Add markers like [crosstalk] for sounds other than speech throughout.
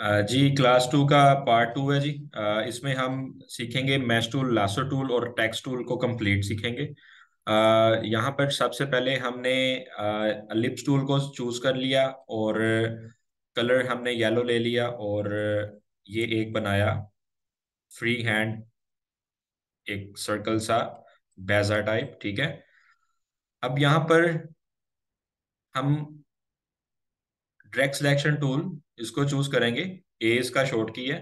जी class two का part two है जी इसमें हम सीखेंगे मैश टूल लासो टूल और टैक्स टूल को कंप्लीट सीखेंगे यहाँ पर सबसे पहले हमने लिप्स टूल को चूज कर लिया और कलर हमने येलो ले लिया और ये एक बनाया फ्री हैंड एक सर्कल सा बेजा टाइप ठीक है अब यहाँ पर हम ड्रैग सिलेक्शन टूल इसको चूज करेंगे ए इसका शॉर्ट की है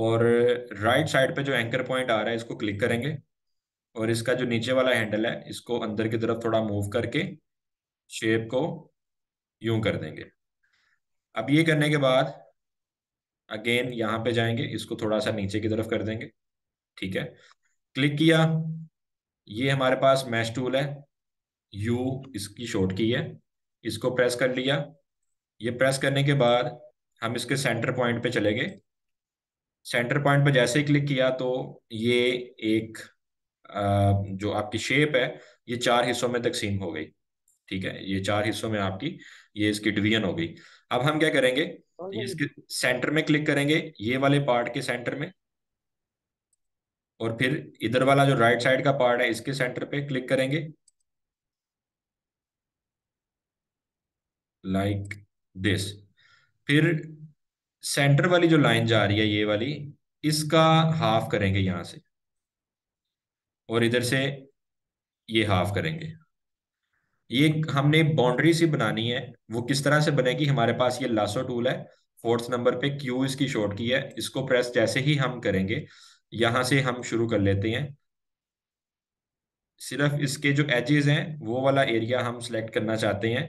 और राइट साइड पे जो एंकर पॉइंट आ रहा है इसको क्लिक करेंगे और इसका जो नीचे वाला हैंडल है इसको अंदर की तरफ थोड़ा मूव करके शेप को यूं कर देंगे अब ये करने के बाद अगेन यहां पे जाएंगे इसको थोड़ा सा नीचे की तरफ कर देंगे ठीक है क्लिक किया ये हमारे पास मैश टूल है यू इसकी शॉर्ट की है इसको प्रेस कर लिया ये प्रेस करने के बाद हम इसके सेंटर पॉइंट पे चले गए सेंटर पॉइंट पे जैसे ही क्लिक किया तो ये एक जो आपकी शेप है ये चार हिस्सों में तकसीम हो गई ठीक है ये चार हिस्सों में आपकी ये इसकी डिवीजन हो गई अब हम क्या करेंगे ये इसके सेंटर में क्लिक करेंगे ये वाले पार्ट के सेंटर में और फिर इधर वाला जो राइट साइड का पार्ट है इसके सेंटर पे क्लिक करेंगे लाइक like, दिस फिर सेंटर वाली जो लाइन जा रही है ये वाली इसका हाफ करेंगे यहां से और इधर से ये हाफ करेंगे ये हमने बाउंड्री सी बनानी है वो किस तरह से बनेगी हमारे पास ये लासो टूल है फोर्थ नंबर पे क्यू इसकी शॉर्ट की है इसको प्रेस जैसे ही हम करेंगे यहां से हम शुरू कर लेते हैं सिर्फ इसके जो एजेस हैं वो वाला एरिया हम सिलेक्ट करना चाहते हैं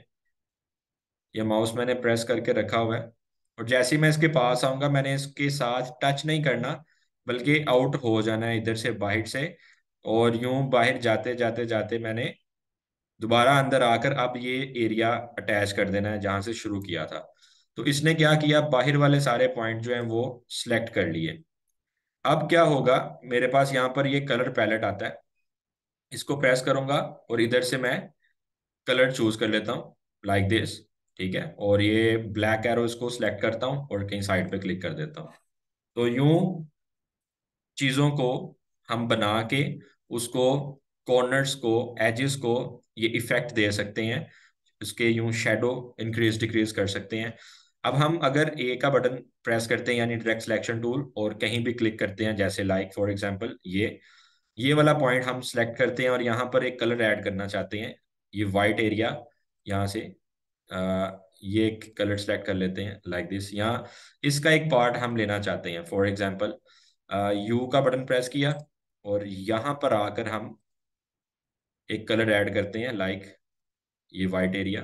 ये माउस मैंने प्रेस करके रखा हुआ है और जैसे ही मैं इसके पास आऊंगा मैंने इसके साथ टच नहीं करना बल्कि आउट हो जाना है इधर से बाहर से और यूं बाहर जाते जाते जाते मैंने दोबारा अंदर आकर अब ये एरिया अटैच कर देना है जहां से शुरू किया था तो इसने क्या किया बाहर वाले सारे पॉइंट जो हैं वो सिलेक्ट कर लिए अब क्या होगा मेरे पास यहाँ पर ये कलर पैलेट आता है इसको प्रेस करूंगा और इधर से मैं कलर चूज कर लेता हूँ लाइक दिस ठीक है और ये ब्लैक एरो इसको सिलेक्ट करता हूँ और कहीं साइड पे क्लिक कर देता हूँ तो यूं चीजों को हम बना के उसको कॉर्नर्स को एजेस को ये इफेक्ट दे सकते हैं उसके यूं शेडो इंक्रीज डिक्रीज कर सकते हैं अब हम अगर ए का बटन प्रेस करते हैं यानी डायरेक्ट सिलेक्शन टूल और कहीं भी क्लिक करते हैं जैसे लाइक फॉर एग्जाम्पल ये ये वाला पॉइंट हम सिलेक्ट करते हैं और यहाँ पर एक कलर ऐड करना चाहते हैं ये वाइट एरिया यहाँ से ये एक कलर सेलेक्ट कर लेते हैं लाइक दिस यहाँ इसका एक पार्ट हम लेना चाहते हैं फॉर एग्जाम्पल यू का बटन प्रेस किया और यहाँ पर आकर हम एक कलर ऐड करते हैं लाइक like ये वाइट एरिया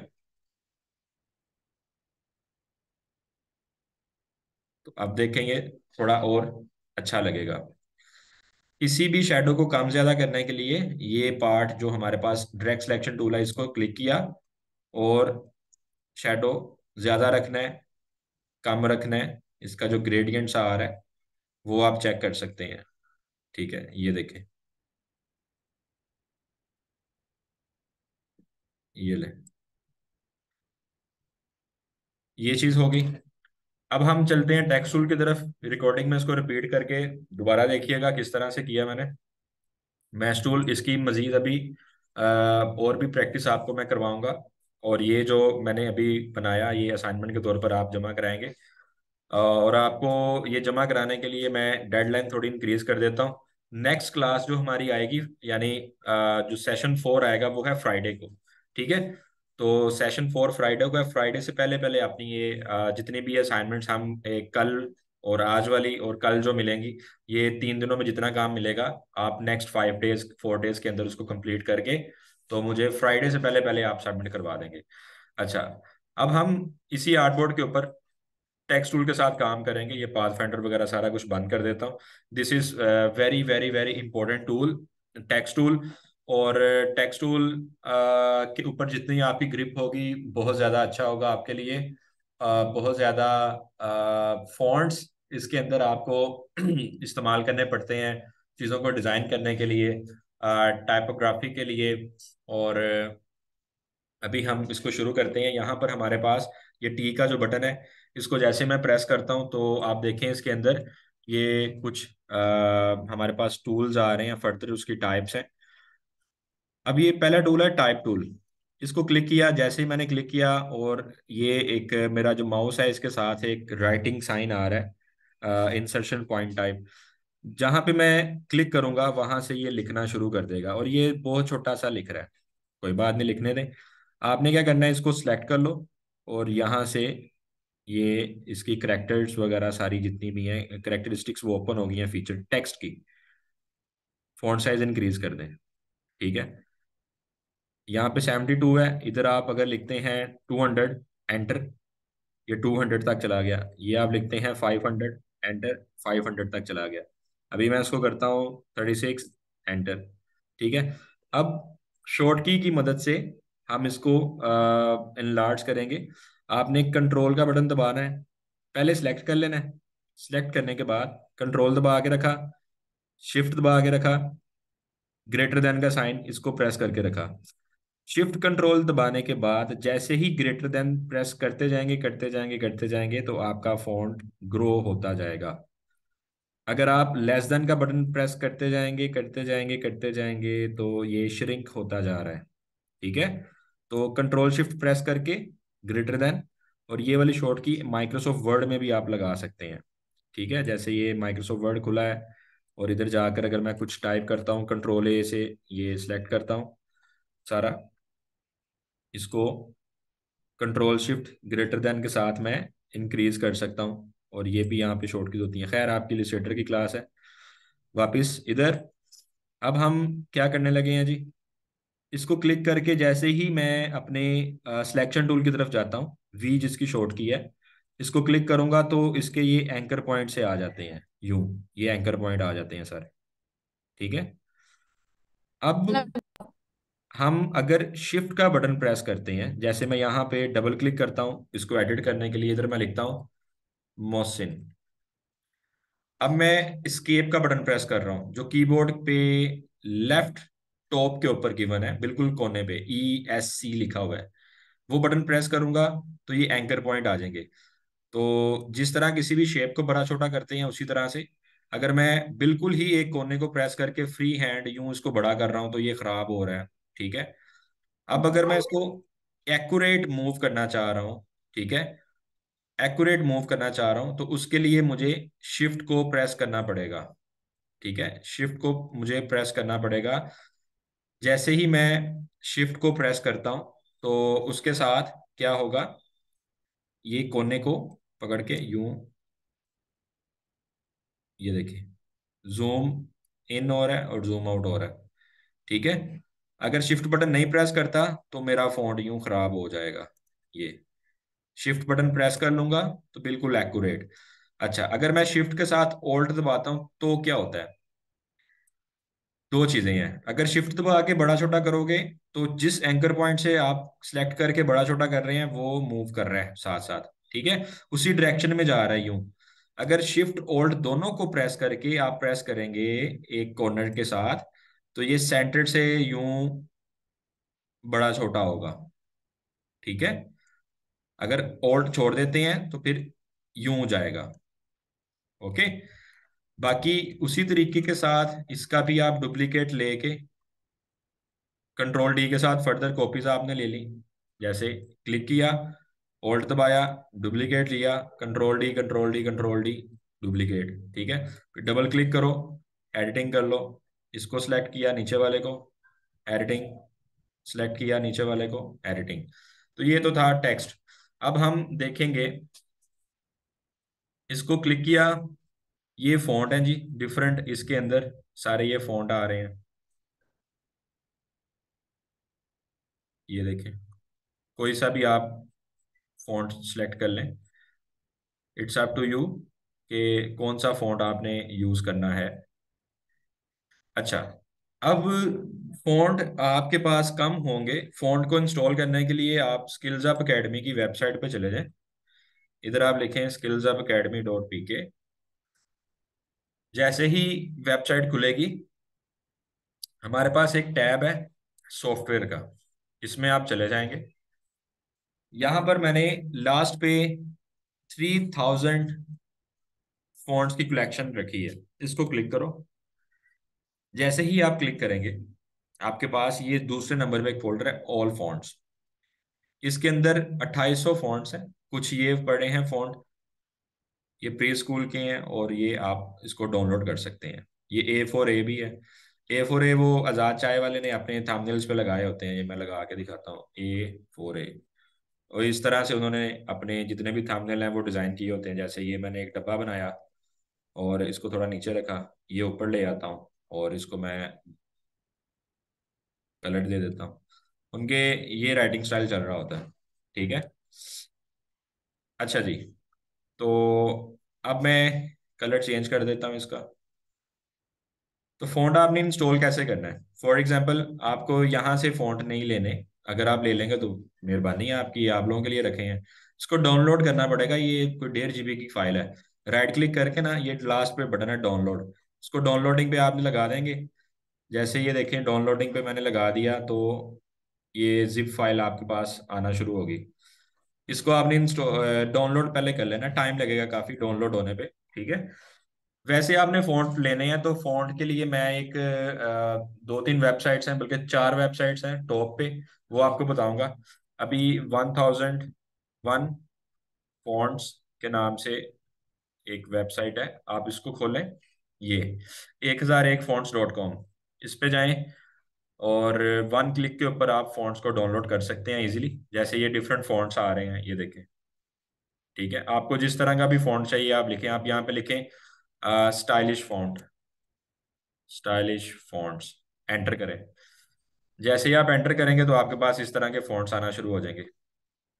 तो अब देखेंगे थोड़ा और अच्छा लगेगा किसी भी शेडो को कम ज्यादा करने के लिए ये पार्ट जो हमारे पास डायरेक्ट सिलेक्शन टूल है इसको क्लिक किया और शेडो ज्यादा रखना है कम रखना है इसका जो ग्रेडियंट आ रहा है वो आप चेक कर सकते हैं ठीक है ये देखें ये ले ये चीज होगी अब हम चलते हैं टेक्स टूल की तरफ रिकॉर्डिंग में इसको रिपीट करके दोबारा देखिएगा किस तरह से किया मैंने मैस्टूल इसकी मजीद अभी आ, और भी प्रैक्टिस आपको मैं करवाऊंगा और ये जो मैंने अभी बनाया ये असाइनमेंट के तौर पर आप जमा कराएंगे और आपको ये जमा कराने के लिए मैं डेडलाइन थोड़ी इंक्रीज कर देता हूँ नेक्स्ट क्लास जो हमारी आएगी यानी जो सेशन फोर आएगा वो है फ्राइडे को ठीक है तो सेशन फोर फ्राइडे को है फ्राइडे से पहले पहले आपने ये जितनी भी असाइनमेंट्स हम कल और आज वाली और कल जो मिलेंगी ये तीन दिनों में जितना काम मिलेगा आप next five days four days के अंदर उसको कंप्लीट करके तो मुझे फ्राइडे से पहले पहले आप सबमिट करवा देंगे अच्छा अब हम इसी आर्टबोर्ड के ऊपर टेक्स्ट टूल के साथ काम करेंगे ये पाथ वगैरह सारा कुछ बंद कर देता हूँ this is very very very important tool text tool और टेक्स्ट uh, टूल uh, के ऊपर जितनी आपकी ग्रिप होगी बहुत ज़्यादा अच्छा होगा आपके लिए आ, uh, बहुत ज़्यादा फॉन्ट्स इसके अंदर आपको [clears throat] इस्तेमाल करने पड़ते हैं चीज़ों को डिज़ाइन करने के लिए टाइपोग्राफी के लिए और अभी हम इसको शुरू करते हैं यहाँ पर हमारे पास ये टी का जो बटन है इसको जैसे मैं प्रेस करता हूँ तो आप देखें इसके अंदर ये कुछ आ, हमारे पास टूल्स आ रहे हैं फर्दर उसकी टाइप्स हैं अब ये पहला टूल है टाइप टूल इसको क्लिक किया जैसे ही मैंने क्लिक किया और ये एक मेरा जो माउस है इसके साथ एक राइटिंग साइन आ रहा है इंसर्शन पॉइंट टाइप जहां पे मैं क्लिक करूंगा वहां से ये लिखना शुरू कर देगा और ये बहुत छोटा सा लिख रहा है कोई बात नहीं लिखने दें आपने क्या करना है इसको सिलेक्ट कर लो और यहाँ से ये इसकी करेक्टर्स वगैरह सारी जितनी भी हैं करेक्टरिस्टिक्स वो ओपन हो गई हैं फीचर टेक्स्ट की फॉन्ट साइज इंक्रीज कर दें ठीक है यहाँ पे सेवेंटी टू है इधर आप अगर लिखते हैं टू हंड्रेड एंटर ये टू हंड्रेड तक चला गया ये आप लिखते हैं five hundred enter five hundred तक चला गया अभी मैं इसको करता हूँ थर्टी सिक्स एंटर ठीक है अब शॉर्ट की की मदद से हम इसको इनलार्ज करेंगे आपने कंट्रोल का बटन दबाना है पहले सिलेक्ट कर लेना है सिलेक्ट करने के बाद कंट्रोल दबा के रखा शिफ्ट दबा के रखा ग्रेटर देन का साइन इसको प्रेस करके रखा शिफ्ट कंट्रोल दबाने के बाद जैसे ही ग्रेटर देन प्रेस करते जाएंगे करते जाएंगे करते जाएंगे तो आपका फॉन्ट ग्रो होता जाएगा अगर आप लेस देन का बटन प्रेस करते जाएंगे करते जाएंगे करते जाएंगे तो ये श्रिंक होता जा रहा है ठीक है तो कंट्रोल शिफ्ट प्रेस करके ग्रेटर देन और ये वाली शॉर्ट की माइक्रोसॉफ्ट वर्ड में भी आप लगा सकते हैं ठीक है जैसे ये माइक्रोसॉफ्ट वर्ड खुला है और इधर जाकर अगर मैं कुछ टाइप करता हूँ कंट्रोल ए से ये सिलेक्ट करता हूँ सारा इसको कंट्रोल शिफ्ट ग्रेटर देन के साथ मैं इंक्रीज कर सकता हूँ और ये भी यहाँ पे शॉर्ट कीज होती है खैर लिए स्वेटर की क्लास है वापस इधर अब हम क्या करने लगे हैं जी इसको क्लिक करके जैसे ही मैं अपने सिलेक्शन टूल की तरफ जाता हूँ वी जिसकी शॉर्ट की है इसको क्लिक करूंगा तो इसके ये एंकर पॉइंट से आ जाते हैं यू ये एंकर पॉइंट आ जाते हैं सर ठीक है अब हम अगर शिफ्ट का बटन प्रेस करते हैं जैसे मैं यहाँ पे डबल क्लिक करता हूँ इसको एडिट करने के लिए इधर मैं लिखता हूँ मोसिन अब मैं स्केप का बटन प्रेस कर रहा हूं जो कीबोर्ड पे लेफ्ट टॉप के ऊपर गिवन है बिल्कुल कोने पे ई एस सी लिखा हुआ है वो बटन प्रेस करूंगा तो ये एंकर पॉइंट आ जाएंगे तो जिस तरह किसी भी शेप को बड़ा छोटा करते हैं उसी तरह से अगर मैं बिल्कुल ही एक कोने को प्रेस करके फ्री हैंड यूं इसको बड़ा कर रहा हूं तो ये खराब हो रहा है ठीक है अब अगर मैं हाँ। इसको एक्यूरेट मूव करना चाह रहा हूं ठीक है एक्यूरेट मूव करना चाह रहा हूं तो उसके लिए मुझे शिफ्ट को प्रेस करना पड़ेगा ठीक है शिफ्ट को मुझे प्रेस करना पड़ेगा जैसे ही मैं शिफ्ट को प्रेस करता हूं तो उसके साथ क्या होगा ये कोने को पकड़ के यूं ये देखिए जूम इन हो रहा है और जूम आउट हो रहा है ठीक है अगर शिफ्ट बटन नहीं प्रेस करता तो मेरा फोन यूं खराब हो जाएगा ये शिफ्ट बटन प्रेस कर लूंगा तो बिल्कुल एक्यूरेट अच्छा अगर मैं शिफ्ट के साथ ओल्ट दबाता हूं तो क्या होता है दो चीजें हैं अगर शिफ्ट दबा के बड़ा छोटा करोगे तो जिस एंकर पॉइंट से आप सिलेक्ट करके बड़ा छोटा कर रहे हैं वो मूव कर रहा है साथ साथ ठीक है उसी डायरेक्शन में जा रहा है यूं अगर शिफ्ट ओल्ट दोनों को प्रेस करके आप प्रेस करेंगे एक कॉर्नर के साथ तो ये सेंटर से यूं बड़ा छोटा होगा ठीक है अगर ऑल्ट छोड़ देते हैं तो फिर यूं जाएगा ओके बाकी उसी तरीके के साथ इसका भी आप डुप्लीकेट लेके कंट्रोल डी के साथ फर्दर कॉपीज आपने ले ली जैसे क्लिक किया ओल्ट दबाया डुप्लीकेट लिया control D control D control D duplicate ठीक है फिर डबल क्लिक करो एडिटिंग कर लो इसको सिलेक्ट किया नीचे वाले को एडिटिंग सिलेक्ट किया नीचे वाले को एडिटिंग तो ये तो था टेक्स्ट अब हम देखेंगे इसको क्लिक किया ये फॉन्ट है जी डिफरेंट इसके अंदर सारे ये फॉन्ट आ रहे हैं ये देखें कोई सा भी आप फॉन्ट सेलेक्ट कर लें इट्स अप टू यू कि कौन सा फॉन्ट आपने यूज करना है अच्छा अब फोंट आपके पास कम होंगे फोंट को इंस्टॉल करने के लिए आप स्किल्स अप अकेडमी की वेबसाइट पर चले जाएं इधर आप लिखें skills up academy dot P K जैसे ही वेबसाइट खुलेगी हमारे पास एक टैब है सॉफ्टवेयर का इसमें आप चले जाएंगे यहां पर मैंने लास्ट पे थ्री थाउजेंड फोन की कलेक्शन रखी है इसको क्लिक करो जैसे ही आप क्लिक करेंगे आपके पास ये दूसरे नंबर में एक फोल्डर है ऑल फॉन्ट्स इसके अंदर 2800 फॉन्ट्स हैं कुछ ये पड़े हैं फॉन्ट ये प्री स्कूल के हैं और ये आप इसको डाउनलोड कर सकते हैं ये ए फोर ए भी है ए फोर ए वो आजाद चाय वाले ने अपने थामनेल्स पे लगाए होते हैं ये मैं लगा के दिखाता हूँ ए फोर ए और इस तरह से उन्होंने अपने जितने भी थामनेल हैं वो डिजाइन किए होते हैं जैसे ये मैंने एक डब्बा बनाया और इसको थोड़ा नीचे रखा ये ऊपर ले आता हूँ और इसको मैं कलर दे देता हूँ उनके ये राइटिंग स्टाइल चल रहा होता है ठीक है अच्छा जी तो अब मैं कलर चेंज कर देता हूँ इसका तो फोन आपने इंस्टॉल कैसे करना है फॉर एग्जाम्पल आपको यहाँ से फोन नहीं लेने अगर आप ले लेंगे तो मेहरबानी है आपकी आप लोगों के लिए रखे हैं इसको डाउनलोड करना पड़ेगा ये कोई डेढ़ जी की फाइल है राइट क्लिक करके ना ये लास्ट पे बटन है डाउनलोड इसको डाउनलोडिंग पे आपने लगा देंगे जैसे ये देखें डाउनलोडिंग पे मैंने लगा दिया तो ये जिप फाइल आपके पास आना शुरू होगी इसको आपने डाउनलोड पहले कर लेना टाइम लगेगा काफी डाउनलोड होने पे ठीक है वैसे आपने फॉन्ट लेने हैं तो फॉन्ट के लिए मैं एक दो तीन वेबसाइट्स हैं बल्कि चार वेबसाइट्स हैं टॉप पे वो आपको बताऊंगा अभी वन थाउजेंड वन फॉन्ट्स के नाम से एक वेबसाइट है आप इसको खोलें ये एक हजार एक फॉन्ट्स डॉट कॉम इस पे जाएं और वन क्लिक के ऊपर आप फॉन्ट्स को डाउनलोड कर सकते हैं इजीली जैसे ये डिफरेंट फॉन्ट्स आ रहे हैं ये देखें ठीक है आपको जिस तरह का भी फॉन्ट चाहिए आप लिखें आप यहाँ पे लिखें stylish font stylish fonts enter करें जैसे ही आप एंटर करेंगे तो आपके पास इस तरह के फॉन्ट्स आना शुरू हो जाएंगे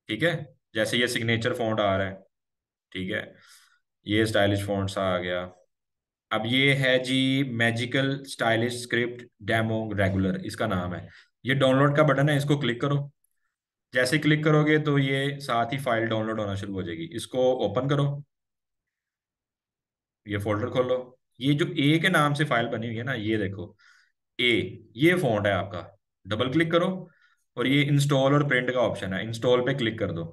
ठीक है जैसे ये सिग्नेचर फॉन्ट आ रहा है ठीक है ये स्टाइलिश फॉन्ट्स आ गया अब ये है जी magical stylish script demo regular इसका नाम है ये डाउनलोड का बटन है इसको क्लिक करो जैसे क्लिक करोगे तो ये साथ ही फाइल डाउनलोड होना शुरू हो जाएगी इसको ओपन करो ये फोल्डर खोलो ये जो ए के नाम से फाइल बनी हुई है ना ये देखो ए ये फोन है आपका डबल क्लिक करो और ये इंस्टॉल और प्रिंट का ऑप्शन है इंस्टॉल पे क्लिक कर दो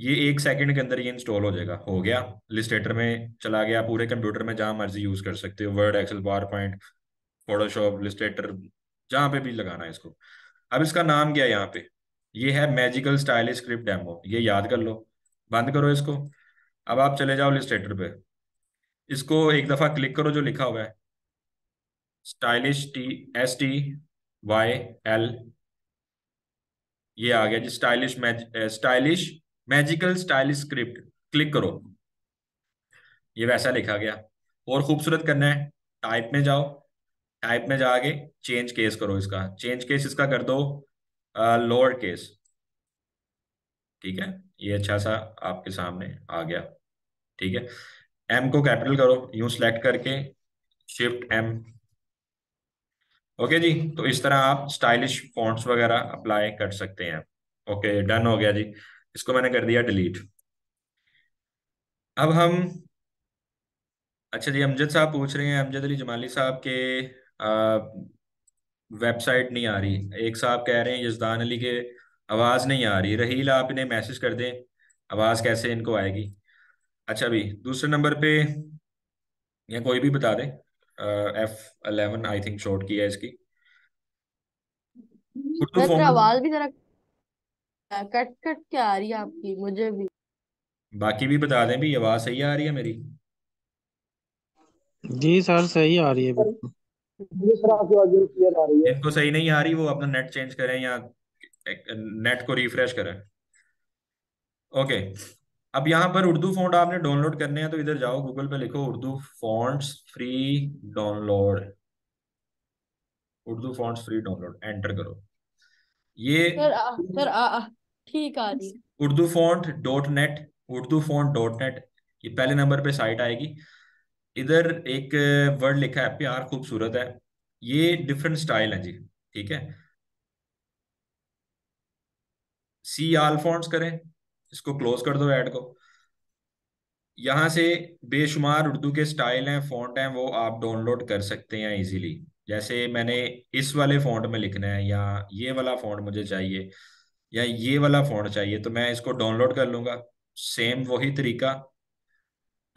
ये एक सेकंड के अंदर ये इंस्टॉल हो जाएगा हो गया लिस्टेटर में चला गया पूरे कंप्यूटर में जहां मर्जी यूज कर सकते हो Word Excel PowerPoint Photoshop Illustrator जहां पे भी लगाना है इसको अब इसका नाम क्या है यहाँ पे ये है मैजिकल स्टाइल स्क्रिप्ट डेमो ये याद कर लो बंद करो इसको अब आप चले जाओ लिस्टेटर पे इसको एक दफा क्लिक करो जो लिखा हुआ है stylish T S T Y L ये आ गया जी स्टाइलिश मैज stylish magical style script click करो ये वैसा लिखा गया और खूबसूरत करना है टाइप में जाओ टाइप में जाके चेंज केस करो इसका चेंज केस इसका कर दो लोअर केस ठीक है ये अच्छा सा आपके सामने आ गया ठीक है एम को कैपिटल करो यू सिलेक्ट करके शिफ्ट एम ओके जी तो इस तरह आप स्टाइलिश फॉन्ट्स वगैरह अप्लाई कर सकते हैं ओके डन हो गया जी इसको मैंने कर दिया डिलीट अब हम अच्छा जी अमजद साहब पूछ रहे हैं अमजद अली जमाली साहब के वेबसाइट नहीं आ रही एक साहब कह रहे हैं यजदान अली के आवाज़ नहीं आ रही रहील आप इन्हें मैसेज कर दें आवाज़ कैसे इनको आएगी अच्छा भी दूसरे नंबर पे या कोई भी बता दे F eleven I think short key है इसकी आवाज़ भी जरा कट कट के आ रही है आपकी मुझे भी बाकी भी बता दें भी आवाज सही आ रही है मेरी जी सर सही आ रही है बिल्कुल आ रही है इनको सही नहीं आ रही वो अपना नेट चेंज करें या नेट को रिफ्रेश करें ओके अब यहाँ पर उर्दू फॉन्ट आपने डाउनलोड करने हैं तो इधर जाओ गूगल पे लिखो Urdu fonts free download Urdu fonts free download enter करो ये सर आ, सर आ, ठीक आ रही Urdu font dot net Urdu font dot net ये पहले नंबर पे साइट आएगी इधर एक वर्ड लिखा है प्यार खूबसूरत है ये डिफरेंट स्टाइल है जी ठीक है सी आल फॉन्ट्स करें इसको क्लोज कर दो ऐड को यहां से बेशुमार उर्दू के स्टाइल हैं फॉन्ट हैं वो आप डाउनलोड कर सकते हैं इजीली जैसे मैंने इस वाले फॉन्ट में लिखना है या ये वाला फॉन्ट मुझे चाहिए या ये वाला फोन चाहिए तो मैं इसको डाउनलोड कर लूंगा सेम वही तरीका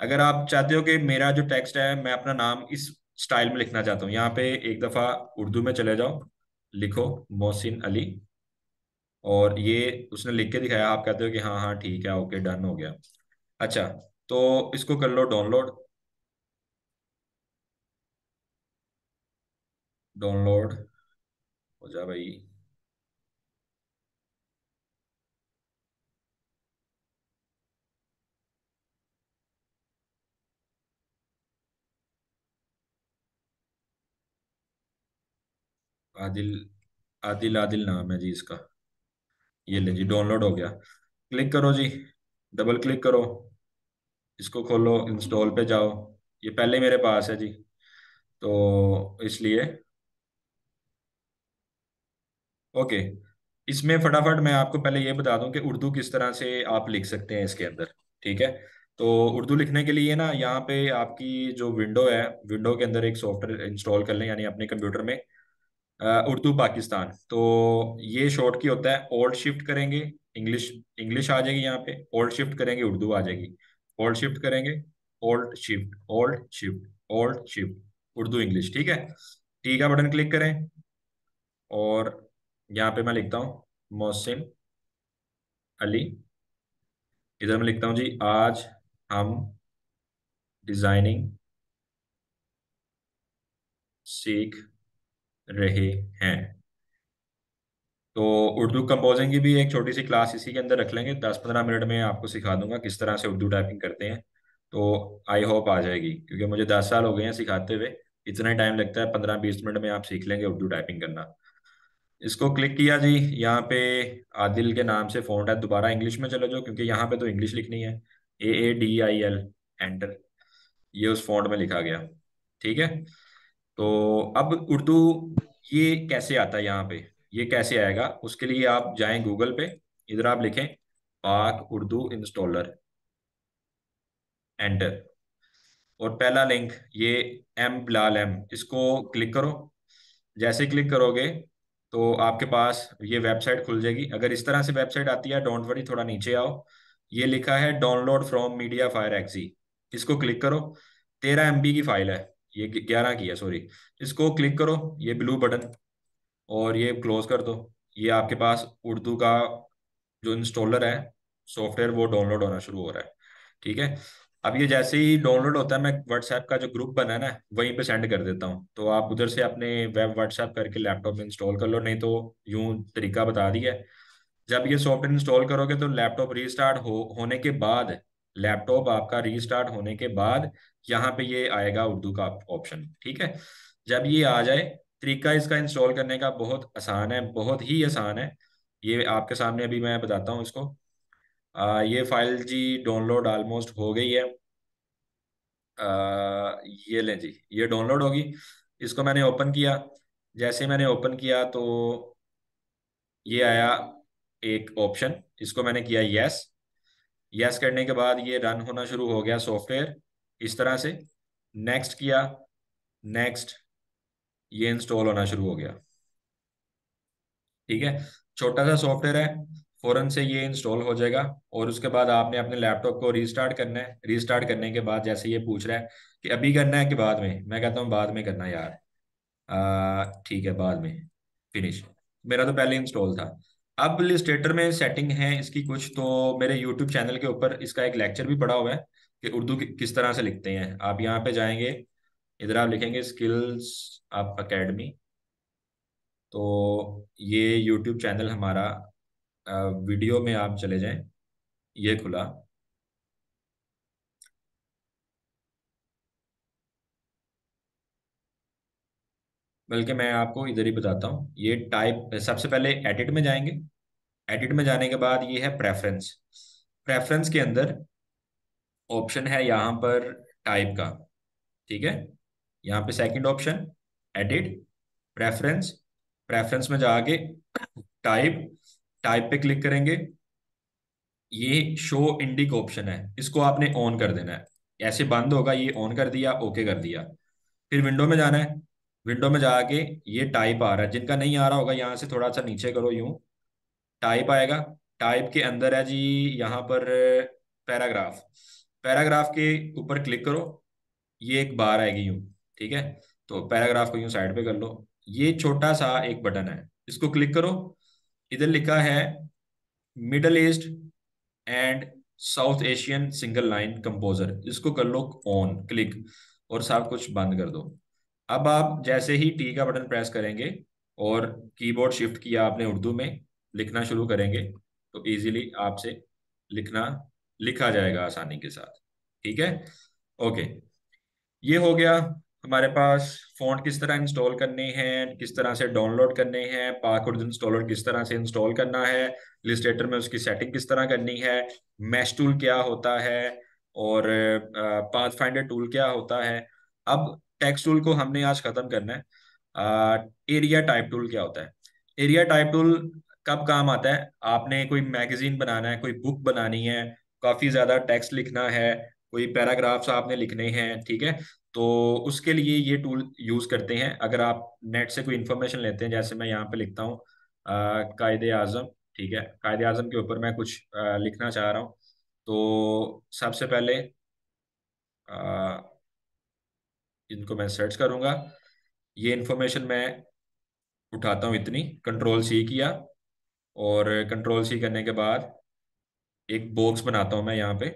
अगर आप चाहते हो कि मेरा जो टेक्स्ट है मैं अपना नाम इस स्टाइल में लिखना चाहता हूँ यहाँ पे एक दफ़ा उर्दू में चले जाओ लिखो मोहसिन अली और ये उसने लिख के दिखाया आप कहते हो कि हाँ हाँ ठीक है ओके डन हो गया अच्छा तो इसको कर लो डाउनलोड डाउनलोड हो जा भाई आदिल आदिल आदिल नाम है जी इसका ये ले जी डाउनलोड हो गया क्लिक करो जी डबल क्लिक करो इसको खोलो इंस्टॉल पे जाओ ये पहले मेरे पास है जी तो इसलिए ओके इसमें फटाफट मैं आपको पहले ये बता दूं कि उर्दू किस तरह से आप लिख सकते हैं इसके अंदर ठीक है तो उर्दू लिखने के लिए ना यहाँ पे आपकी जो विंडो है विंडो के अंदर एक सॉफ्टवेयर इंस्टॉल कर लें यानी अपने कंप्यूटर में उर्दू पाकिस्तान तो ये शॉर्ट की होता है ओल्ड शिफ्ट करेंगे इंग्लिश इंग्लिश आ जाएगी यहाँ पे ओल्ड शिफ्ट करेंगे उर्दू आ जाएगी ओल्ड शिफ्ट करेंगे alt shift alt shift alt shift Urdu English ठीक है टी का बटन क्लिक करें और यहाँ पे मैं लिखता हूँ मोहसिन अली इधर मैं लिखता हूँ जी आज हम डिजाइनिंग सीख रहे हैं तो उर्दू कंपोजिंग की भी एक छोटी सी क्लास इसी के अंदर रख लेंगे दस पंद्रह मिनट में आपको सिखा दूंगा किस तरह से उर्दू टाइपिंग करते हैं तो आई होप आ जाएगी क्योंकि मुझे दस साल हो गए हैं सिखाते हुए इतना टाइम लगता है पंद्रह बीस मिनट में आप सीख लेंगे उर्दू टाइपिंग करना इसको क्लिक किया जी यहाँ पे आदिल के नाम से फोन है दोबारा इंग्लिश में चले जाओ क्योंकि यहाँ पे तो इंग्लिश लिखनी है A A D I L enter ये उस फोन में लिखा गया ठीक है तो अब उर्दू ये कैसे आता है यहाँ पे ये कैसे आएगा उसके लिए आप जाएं गूगल पे इधर आप लिखें पाक उर्दू इंस्टॉलर एंटर और पहला लिंक ये एम लाल एम इसको क्लिक करो जैसे क्लिक करोगे तो आपके पास ये वेबसाइट खुल जाएगी अगर इस तरह से वेबसाइट आती है डोंट वरी थोड़ा नीचे आओ ये लिखा है डाउनलोड फ्रॉम मीडिया फायर एक्सी इसको क्लिक करो तेरह एम की फाइल है ये ग्यारह की है सॉरी इसको क्लिक करो ये ब्लू बटन और ये क्लोज कर दो ये आपके पास उर्दू का जो इंस्टॉलर है सॉफ्टवेयर वो डाउनलोड होना शुरू हो रहा है ठीक है अब ये जैसे ही डाउनलोड होता है मैं व्हाट्सएप का जो ग्रुप बना है ना वहीं पे सेंड कर देता हूँ तो आप उधर से अपने वेब व्हाट्सएप करके लैपटॉप में इंस्टॉल कर लो नहीं तो यूं तरीका बता दिया जब ये सॉफ्टवेयर इंस्टॉल करोगे तो लैपटॉप रीस्टार्ट हो होने के बाद लैपटॉप आपका रीस्टार्ट होने के बाद यहाँ पे ये आएगा उर्दू का ऑप्शन ठीक है जब ये आ जाए तरीका इसका इंस्टॉल करने का बहुत आसान है बहुत ही आसान है ये आपके सामने अभी मैं बताता हूँ इसको आ, ये फाइल जी डाउनलोड ऑलमोस्ट हो गई है आ, ये लें जी ये डाउनलोड होगी इसको मैंने ओपन किया जैसे मैंने ओपन किया तो ये आया एक ऑप्शन इसको मैंने किया यस यस करने के बाद ये रन होना शुरू हो गया सॉफ्टवेयर इस तरह से नेक्स्ट किया नेक्स्ट ये इंस्टॉल होना शुरू हो गया ठीक है छोटा सा सॉफ्टवेयर है फौरन से ये इंस्टॉल हो जाएगा और उसके बाद आपने अपने लैपटॉप को रीस्टार्ट करना है रीस्टार्ट करने के बाद जैसे ये पूछ रहा है कि अभी करना है कि बाद में मैं कहता हूँ बाद में करना यार ठीक है बाद में फिनिश मेरा तो पहले इंस्टॉल था अब लिस्टेटर में सेटिंग है इसकी कुछ तो मेरे यूट्यूब चैनल के ऊपर इसका एक लेक्चर भी पड़ा हुआ है कि उर्दू किस तरह से लिखते हैं आप यहाँ पे जाएंगे इधर आप लिखेंगे स्किल्स आप अकेडमी तो ये यूट्यूब चैनल हमारा वीडियो में आप चले जाएं ये खुला बल्कि मैं आपको इधर ही बताता हूँ ये टाइप सबसे पहले एडिट में जाएंगे एडिट में जाने के बाद ये है प्रेफरेंस प्रेफरेंस के अंदर ऑप्शन है यहाँ पर टाइप का ठीक है यहाँ पे second option edit preference preference में जाके टाइप टाइप पे क्लिक करेंगे ये शो इंडिक ऑप्शन है इसको आपने ऑन कर देना है ऐसे बंद होगा ये ऑन कर दिया ओके कर दिया फिर विंडो में जाना है विंडो में जाके ये टाइप आ रहा है जिनका नहीं आ रहा होगा यहाँ से थोड़ा सा नीचे करो यूं टाइप आएगा टाइप के अंदर है जी यहाँ पर पैराग्राफ पैराग्राफ के ऊपर क्लिक करो ये एक बार आएगी यूं ठीक है तो पैराग्राफ को यूं साइड पे कर लो ये छोटा सा एक बटन है इसको क्लिक करो इधर लिखा है Middle East and South Asian single line composer इसको कर लो ऑन क्लिक और सब कुछ बंद कर दो अब आप जैसे ही टी का बटन प्रेस करेंगे और कीबोर्ड शिफ्ट किया आपने उर्दू में लिखना शुरू करेंगे तो इजीली आपसे लिखना लिखा जाएगा आसानी के साथ ठीक है ओके ये हो गया हमारे पास फोन किस तरह इंस्टॉल करने हैं किस तरह से डाउनलोड करने हैं पाक उर्द इंस्टॉलर किस तरह से इंस्टॉल करना है लिस्टेटर में उसकी सेटिंग किस तरह करनी है मैश टूल क्या होता है और पाथ फाइंडर टूल क्या होता है अब टेक्स टूल को हमने आज खत्म करना है एरिया टाइप टूल क्या होता है एरिया टाइप टूल कब काम आता है आपने कोई मैगजीन बनाना है कोई बुक बनानी है काफी ज्यादा टेक्स्ट लिखना है कोई पैराग्राफ्स आपने लिखने हैं ठीक है तो उसके लिए ये टूल यूज करते हैं अगर आप नेट से कोई इंफॉर्मेशन लेते हैं जैसे मैं यहाँ पे लिखता हूँ कायदे आजम ठीक है कायदे आजम के ऊपर मैं कुछ आ, लिखना चाह रहा हूँ तो सबसे पहले आ, इनको मैं सर्च करूंगा ये इन्फॉर्मेशन मैं उठाता हूँ इतनी कंट्रोल सी किया और कंट्रोल सी करने के बाद एक बॉक्स बनाता हूँ मैं यहाँ पे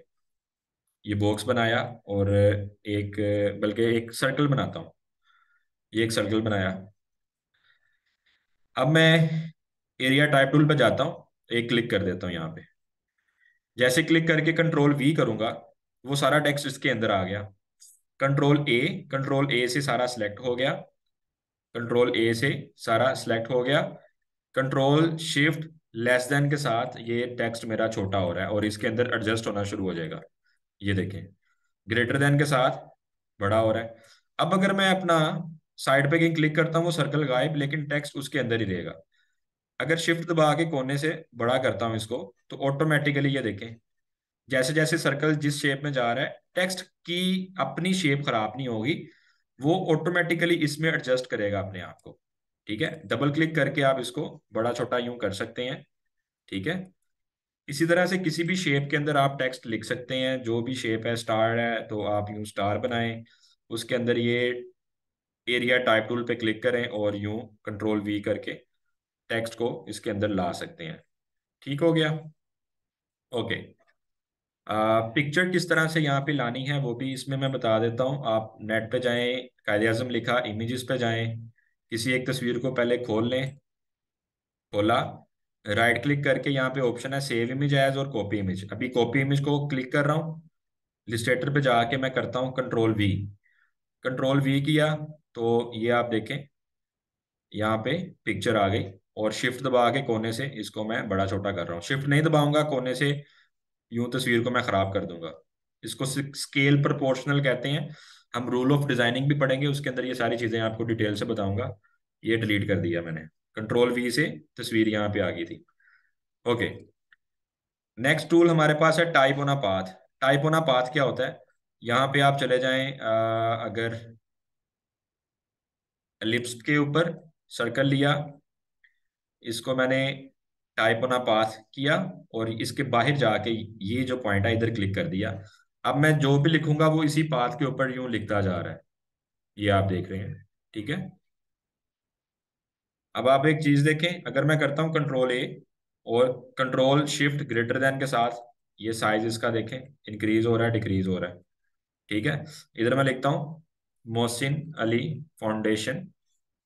ये बॉक्स बनाया और एक बल्कि एक सर्कल बनाता हूँ ये एक सर्कल बनाया अब मैं एरिया टाइप टूल पर जाता हूँ एक क्लिक कर देता हूँ यहाँ पे जैसे क्लिक करके कंट्रोल वी करूंगा वो सारा टेक्स्ट इसके अंदर आ गया कंट्रोल ए कंट्रोल ए से सारा सिलेक्ट हो गया कंट्रोल ए से सारा सिलेक्ट हो गया कंट्रोल शिफ्ट लेस देन के साथ ये टेक्स्ट मेरा छोटा हो रहा है और इसके अंदर एडजस्ट होना शुरू हो जाएगा ये देखें ग्रेटर देन के साथ बड़ा हो रहा है अब अगर मैं अपना साइड पे क्लिक करता हूँ वो सर्कल गायब लेकिन टेक्स्ट उसके अंदर ही रहेगा अगर शिफ्ट दबा के कोने से बड़ा करता हूँ इसको तो ऑटोमेटिकली ये देखें जैसे जैसे सर्कल जिस शेप में जा रहा है टेक्स्ट की अपनी शेप खराब नहीं होगी वो ऑटोमेटिकली इसमें एडजस्ट करेगा अपने आप को ठीक है डबल क्लिक करके आप इसको बड़ा छोटा यूं कर सकते हैं ठीक है इसी तरह से किसी भी शेप के अंदर आप टेक्स्ट लिख सकते हैं जो भी शेप है स्टार है तो आप यूं स्टार बनाए उसके अंदर ये एरिया टाइप टूल पे क्लिक करें और यूं कंट्रोल वी करके टेक्स्ट को इसके अंदर ला सकते हैं ठीक हो गया ओके पिक्चर किस तरह से यहाँ पे लानी है वो भी इसमें मैं बता देता हूँ आप नेट पे जाएं कायद आजम लिखा इमेजेस पे जाएं किसी एक तस्वीर को पहले खोल लें खोला राइट क्लिक करके यहाँ पे ऑप्शन है सेव इमेज एज और कॉपी इमेज अभी कॉपी इमेज को क्लिक कर रहा हूँ लिस्टेटर पे जाके मैं करता हूँ कंट्रोल वी कंट्रोल वी किया तो ये आप देखें यहाँ पे पिक्चर आ गई और शिफ्ट दबा के कोने से इसको मैं बड़ा छोटा कर रहा हूँ शिफ्ट नहीं दबाऊंगा कोने से यूं तस्वीर को मैं खराब कर दूंगा इसको स्केल प्रोपोर्शनल कहते हैं हम रूल ऑफ डिजाइनिंग भी पढ़ेंगे उसके अंदर ये सारी चीजें आपको डिटेल से बताऊंगा ये डिलीट कर दिया मैंने कंट्रोल वी से तस्वीर यहाँ पे आ गई थी ओके नेक्स्ट टूल हमारे पास है type on a path type on a path क्या होता है यहाँ पे आप चले जाएं आ, अगर लिप्स के ऊपर सर्कल लिया इसको मैंने टाइप ऑन पास किया और इसके बाहर जाके ये जो पॉइंट है इधर क्लिक कर दिया अब मैं जो भी लिखूंगा वो इसी पाथ के ऊपर यूं लिखता जा रहा है ये आप देख रहे हैं ठीक है अब आप एक चीज देखें अगर मैं करता हूं कंट्रोल ए और कंट्रोल शिफ्ट ग्रेटर देन के साथ ये साइज इसका देखें इंक्रीज हो रहा है डिक्रीज हो रहा है ठीक है इधर मैं लिखता हूं Mohsin Ali foundation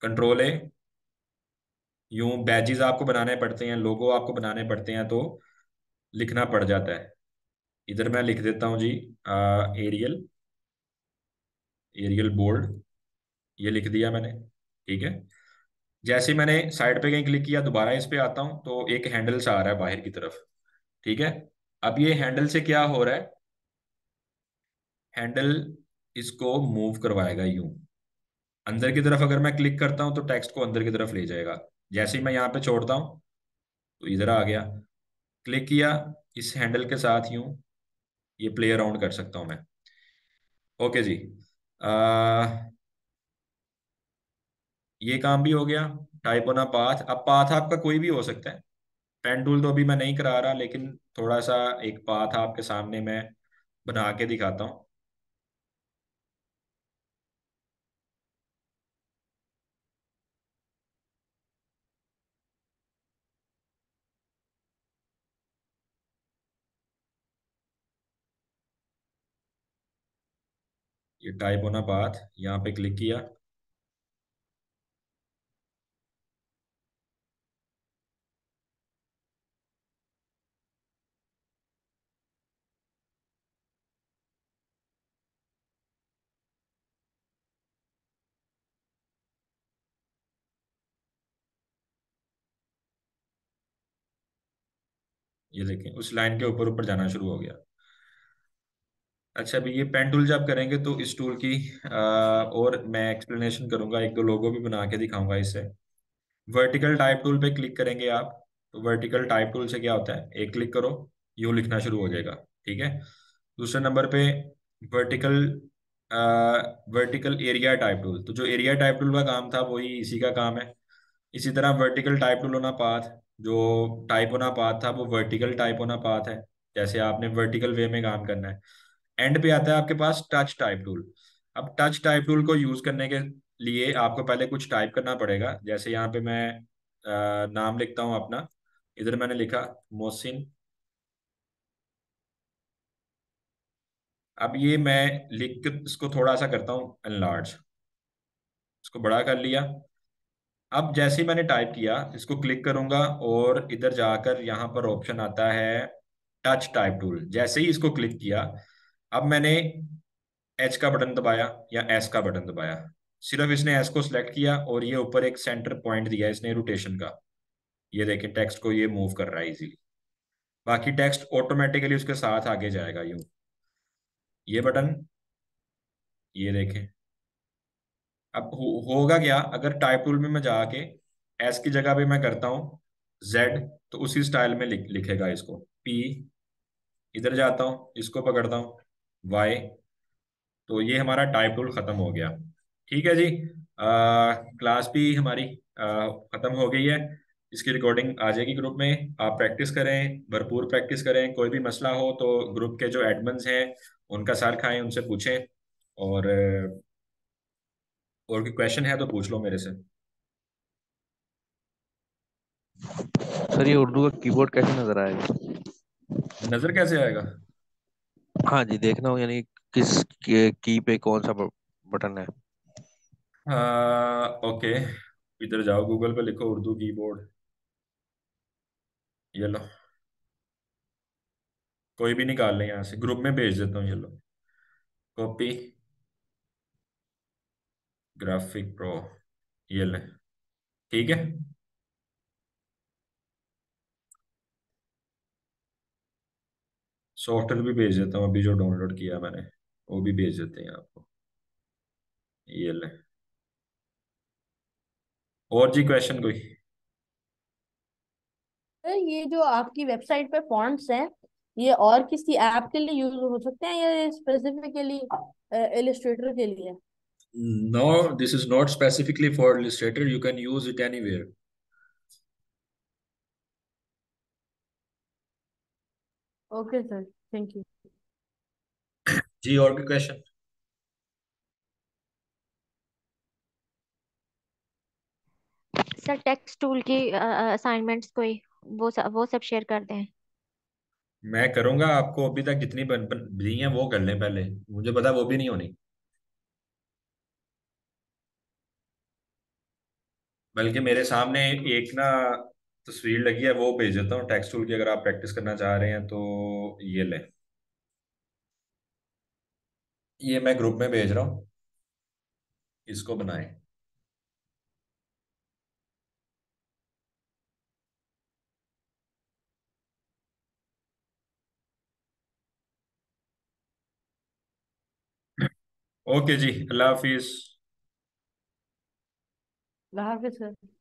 control A यूं बैजेस आपको बनाने पड़ते हैं लोगो आपको बनाने पड़ते हैं तो लिखना पड़ जाता है इधर मैं लिख देता हूं जी आ, एरियल एरियल बोल्ड ये लिख दिया मैंने ठीक है जैसे मैंने साइड पे कहीं क्लिक किया दोबारा इस पे आता हूं तो एक हैंडल सा आ रहा है बाहर की तरफ ठीक है अब ये हैंडल से क्या हो रहा है हैंडल इसको मूव करवाएगा यू अंदर की तरफ अगर मैं क्लिक करता हूं तो टेक्स्ट को अंदर की तरफ ले जाएगा जैसे ही मैं यहाँ पे छोड़ता हूँ तो इधर आ गया क्लिक किया इस हैंडल के साथ यू ये प्ले अराउंड कर सकता हूँ मैं ओके जी आ, ये काम भी हो गया टाइप ऑन पाथ अब पाथ आपका कोई भी हो सकता है पेन टूल तो अभी मैं नहीं करा रहा लेकिन थोड़ा सा एक पाथ आपके सामने मैं बना के दिखाता हूँ टाइप होना पाथ यहाँ पे क्लिक किया ये देखें उस लाइन के ऊपर ऊपर जाना शुरू हो गया अच्छा अभी ये पेन टूल जब करेंगे तो इस टूल की आ, और मैं एक्सप्लेनेशन करूंगा एक दो लोगों भी बना के दिखाऊंगा इससे वर्टिकल टाइप टूल पे क्लिक करेंगे आप तो वर्टिकल टाइप टूल से क्या होता है एक क्लिक करो यू लिखना शुरू हो जाएगा ठीक है दूसरे नंबर पे vertical vertical area type tool तो जो एरिया टाइप टूल का काम था वही इसी का काम है इसी तरह vertical type tool on a path जो टाइप होना पाथ था वो वर्टिकल टाइप होना पाथ है जैसे आपने वर्टिकल वे में काम करना है एंड पे आता है आपके पास टच टाइप टूल अब टच टाइप टूल को यूज करने के लिए आपको पहले कुछ टाइप करना पड़ेगा जैसे यहाँ पे मैं आ, नाम लिखता हूं अपना इधर मैंने लिखा मोहसिन अब ये मैं लिख इसको थोड़ा सा करता हूं एनलार्ज इसको बड़ा कर लिया अब जैसे ही मैंने टाइप किया इसको क्लिक करूंगा और इधर जाकर यहां पर ऑप्शन आता है टच टाइप टूल जैसे ही इसको क्लिक किया अब मैंने एच का बटन दबाया या एस का बटन दबाया सिर्फ इसने एस को सिलेक्ट किया और ये ऊपर एक सेंटर पॉइंट दिया इसने रोटेशन का ये देखें टेक्स्ट को ये मूव कर रहा है इजीली बाकी टेक्स्ट ऑटोमेटिकली उसके साथ आगे जाएगा यू ये बटन ये देखें अब हो, होगा क्या अगर टाइप टूल में मैं जाके एस की जगह पे मैं करता हूँ जेड तो उसी स्टाइल में लिख, लिखेगा इसको पी इधर जाता हूं इसको पकड़ता हूँ वाई तो ये हमारा टाइप रूल ख़त्म हो गया ठीक है जी आ, क्लास भी हमारी ख़त्म हो गई है इसकी रिकॉर्डिंग आ जाएगी ग्रुप में आप प्रैक्टिस करें भरपूर प्रैक्टिस करें कोई भी मसला हो तो ग्रुप के जो एडमन्स हैं उनका सर खाएं उनसे पूछें और और कोई क्वेश्चन है तो पूछ लो मेरे से सर ये उर्दू का कीबोर्ड कैसे नजर आएगा नजर कैसे आएगा हाँ जी देखना हो यानी किस की पे कौन सा बटन है हाँ ओके इधर जाओ गूगल पे लिखो उर्दू कीबोर्ड ये लो कोई भी निकाल लें यहाँ से ग्रुप में भेज देता हूँ ये लो कॉपी ग्राफिक प्रो ये ले ठीक है सॉफ्टवेयर भी भेज देता हूँ अभी जो डाउनलोड किया मैंने वो भी भेज देते हैं आपको ये ले और जी क्वेश्चन कोई ये जो आपकी वेबसाइट पे फॉन्ट्स हैं ये और किसी ऐप के लिए यूज हो सकते हैं या स्पेसिफिकली इलस्ट्रेटर के लिए no this is not specifically for Illustrator you can use it anywhere okay sir thank you जी और भी क्वेश्चन सर टेक्स्ट टूल की असाइनमेंट्स कोई वो सब वो सब शेयर कर दें मैं करूंगा आपको अभी तक जितनी बन, बन दी है वो कर लें पहले मुझे पता वो भी नहीं होनी बल्कि मेरे सामने एक ना तस्वीर लगी है वो भेज देता हूँ टेक्स्ट टूल की अगर आप प्रैक्टिस करना चाह रहे हैं तो ये लें ये मैं ग्रुप में भेज रहा हूँ इसको बनाए ओके जी अल्लाह हाफिज़ अल्लाह हाफिज़ सर